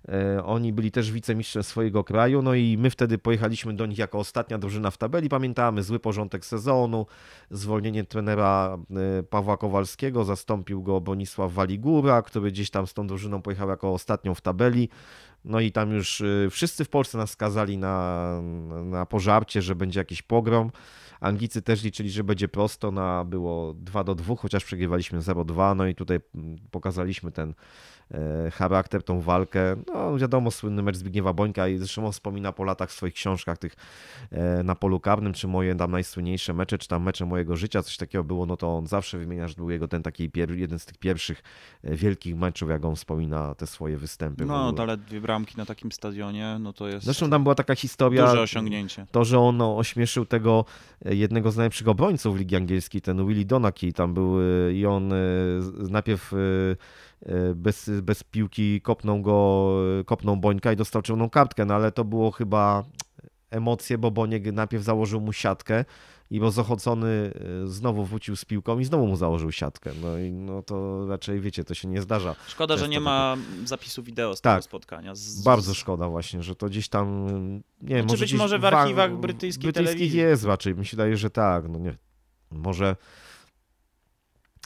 E, oni byli też wicemistrzem swojego kraju, no i my wtedy pojechaliśmy do nich jako ostatnia drużyna w tabeli. Pamiętamy zły porządek sezonu, zwolnienie trenera e, Pawła Kowalskiego, zastąpił go Bonisław Waligura, który gdzieś tam z tą drużyną pojechał jako ostatnią w tabeli. No i tam już e, wszyscy w Polsce nas skazali na, na pożarcie, że będzie jakiś pogrom. Anglicy też liczyli, że będzie prosto, na no było 2 do 2, chociaż przegrywaliśmy 0-2, no i tutaj mm, pokazaliśmy ten e, charakter, tą walkę. No wiadomo, słynny mecz Zbigniewa Bońka i zresztą on wspomina po latach w swoich książkach tych e, na polu karnym, czy moje tam najsłynniejsze mecze, czy tam mecze mojego życia, coś takiego było, no to on zawsze wymienia, że był jego ten taki jeden z tych pierwszych e, wielkich meczów, jak on wspomina te swoje występy. No, dwie bramki na takim stadionie, no to jest... Zresztą tam była taka historia... Duże osiągnięcie. To, że on no, ośmieszył tego jednego z najlepszych obrońców Ligi Angielskiej, ten Willie Donaki tam był y, i on y, najpierw y, bez, bez piłki kopnął go, kopnął Bońka i dostał czerwoną kartkę, no ale to było chyba emocje, bo Boniek najpierw założył mu siatkę, i bo Zochocony e, znowu wrócił z piłką i znowu mu założył siatkę. No i no to raczej wiecie, to się nie zdarza. Szkoda, że nie tak ma zapisu wideo z tak, tego spotkania. Z... Bardzo szkoda właśnie, że to gdzieś tam, nie wiem, znaczy może być może w archiwach brytyjskich, brytyjskich telewizji. jest raczej, mi się wydaje, że tak. No nie, może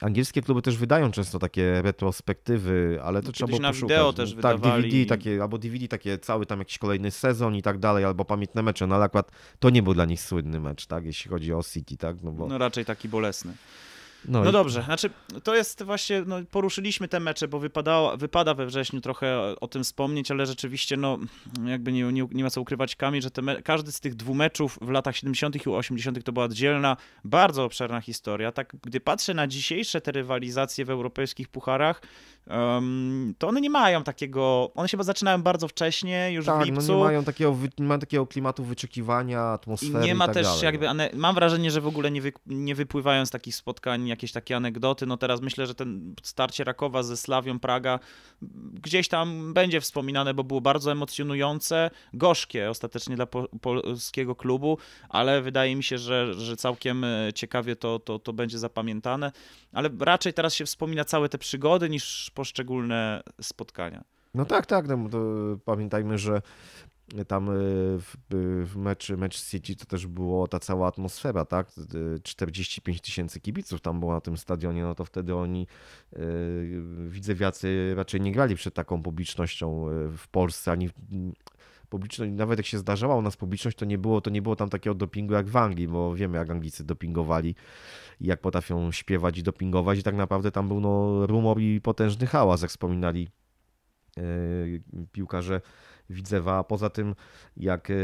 Angielskie kluby też wydają często takie retrospektywy, ale to no trzeba trzeba na poszukać. wideo no. też tak, wydawali. DVD takie, albo DVD takie, cały tam jakiś kolejny sezon i tak dalej, albo pamiętne mecze, no ale akurat to nie był dla nich słynny mecz, tak, jeśli chodzi o City, tak? No, bo... no raczej taki bolesny. No, no i... dobrze, znaczy to jest właśnie, no, poruszyliśmy te mecze, bo wypadało, wypada we wrześniu trochę o, tym wspomnieć, ale rzeczywiście, no jakby nie, nie, nie ma co ukrywać kami, że me... każdy z tych dwóch meczów w latach 70. i 80. to była oddzielna, bardzo obszerna historia. Tak, gdy patrzę na dzisiejsze te rywalizacje w europejskich pucharach, um, to one nie mają takiego, one się zaczynają bardzo wcześnie, już tak, w lipcu. No nie, mają takiego, nie mają takiego klimatu wyczekiwania, atmosfery I nie ma i tak też dalej, no. jakby, mam wrażenie, że w ogóle nie, wy, nie wypływają z takich spotkań jakieś takie anegdoty. No teraz myślę, że ten starcie Rakowa ze Slawią Praga gdzieś tam będzie wspominane, bo było bardzo emocjonujące, gorzkie ostatecznie dla polskiego klubu, ale wydaje mi się, że, że całkiem e, ciekawie to, to, to będzie zapamiętane. Ale raczej teraz się wspomina całe te przygody niż poszczególne spotkania. No tak, tak. No, to e, pamiętajmy, że tam y, w, w mecz, mecz City to też było ta cała atmosfera, tak? 45 y, tysięcy kibiców tam było na tym stadionie, no to wtedy oni, y, widzę widzewiacy raczej nie grali przed taką publicznością w Polsce, ani publiczność, nawet jak się zdarzała u nas publiczność, to nie było, to nie było tam takiego dopingu jak w Anglii, bo wiemy jak Anglicy dopingowali i jak potrafią śpiewać i dopingować i tak naprawdę tam był no rumor i potężny hałas, jak wspominali yy, piłkarze Widzewa. A poza tym, jak e,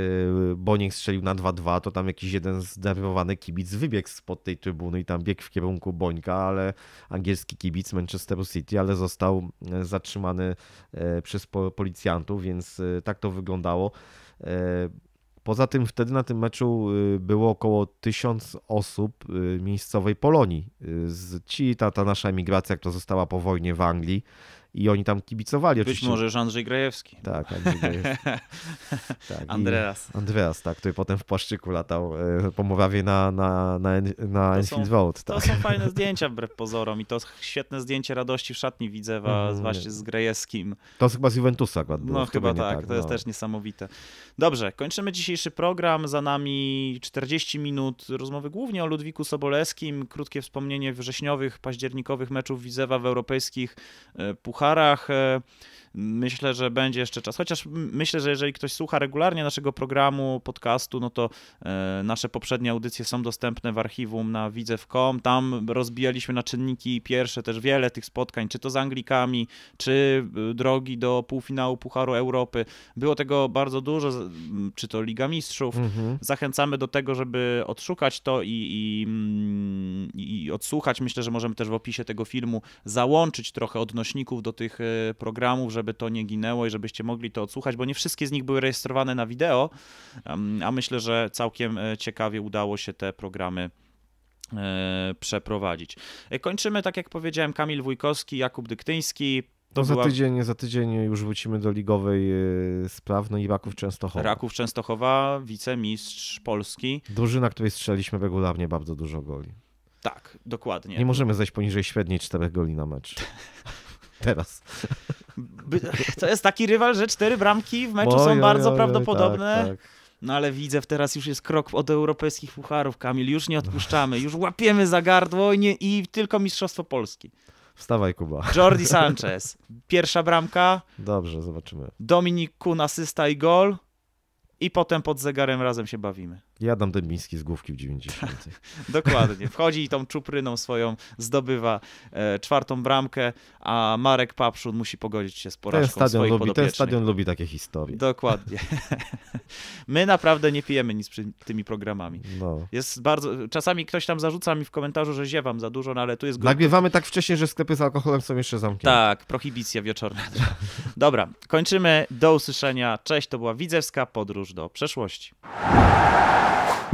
Boniek strzelił na 2-2, to tam jakiś jeden zdenerwowany kibic wybiegł spod tej trybuny i tam biegł w kierunku Bońka, ale angielski kibic Manchesteru City, ale został e, zatrzymany e, przez policjantów, więc tak to wyglądało. Poza tym wtedy na tym meczu było około tysiąc osób miejscowej Polonii. Ci, ta, ta nasza emigracja, która została po wojnie w Anglii, i oni tam kibicowali Być oczywiście. Być może Andrzej Grajewski. Tak, Andrzej Grajewski. tak, Andreas. Andreas, tak, który potem w płaszczyku latał e, po mowawie na, na, na, na Enfield Vault. Tak. To są fajne zdjęcia wbrew pozorom i to świetne zdjęcie radości w szatni Widzewa mm, właśnie z Grajewskim. To chyba z Juventusa akurat było. No chyba, chyba tak, tak, to jest no. też niesamowite. Dobrze, kończymy dzisiejszy program, za nami 40 minut rozmowy głównie o Ludwiku Sobolewskim, krótkie wspomnienie wrześniowych, październikowych meczów Widzewa w europejskich e, pucharach pucharach e, Myślę, że będzie jeszcze czas. Chociaż myślę, że jeżeli ktoś słucha regularnie naszego programu, podcastu, no to e, nasze poprzednie audycje są dostępne w archiwum na widzew.com. Tam rozbijaliśmy na czynniki pierwsze też wiele tych spotkań, czy to z Anglikami, czy e, drogi do półfinału Pucharu Europy. Było tego bardzo dużo, czy to Liga Mistrzów. Mhm. Zachęcamy do tego, żeby odszukać to i, mm, i, i odsłuchać. Myślę, że możemy też w opisie tego filmu załączyć trochę odnośników do tych e, programów, żeby żeby to nie ginęło i żebyście mogli to odsłuchać, bo nie wszystkie z nich były rejestrowane na wideo, a myślę, że całkiem e, ciekawie udało się te programy e, przeprowadzić. E, kończymy, tak jak powiedziałem, Kamil Wójkowski, Jakub Dyktyński. To no za była... tydzień, za tydzień już wrócimy do ligowej spraw, no i Raków Częstochowa. Raków Częstochowa, wicemistrz Polski. Drużyna, której strzeliśmy regularnie bardzo dużo goli. Tak, dokładnie. Nie możemy zejść poniżej średniej czterech goli na mecz. teraz. To jest taki rywal, że cztery bramki w meczu są bardzo prawdopodobne. tak, tak. No ale widzę, teraz już jest krok od europejskich pucharów, Kamil. Już nie odpuszczamy, już łapiemy za gardło i, nie, i tylko Mistrzostwo Polski. Wstawaj, Kuba. Jordi Sanchez. Pierwsza bramka. Dobrze, zobaczymy. Dominik Kun, asysta i gol. I potem pod zegarem razem się bawimy. Ja dam Dębiński z główki w 90. Tak, dokładnie. Wchodzi i tą czupryną swoją zdobywa e, czwartą bramkę, a Marek Papszun musi pogodzić się z porażką ten stadion lubi, Ten stadion lubi takie historie. Dokładnie. My naprawdę nie pijemy nic przed tymi programami. No. Jest bardzo... Czasami ktoś tam zarzuca mi w komentarzu, że ziewam za dużo, no ale tu jest... Grupy... Nagrywamy tak wcześnie, że sklepy z alkoholem są jeszcze zamknięte. Tak, prohibicja wieczorna. Dobra, kończymy. Do usłyszenia. Cześć, to była Widzewska Podróż do Przeszłości. Wow.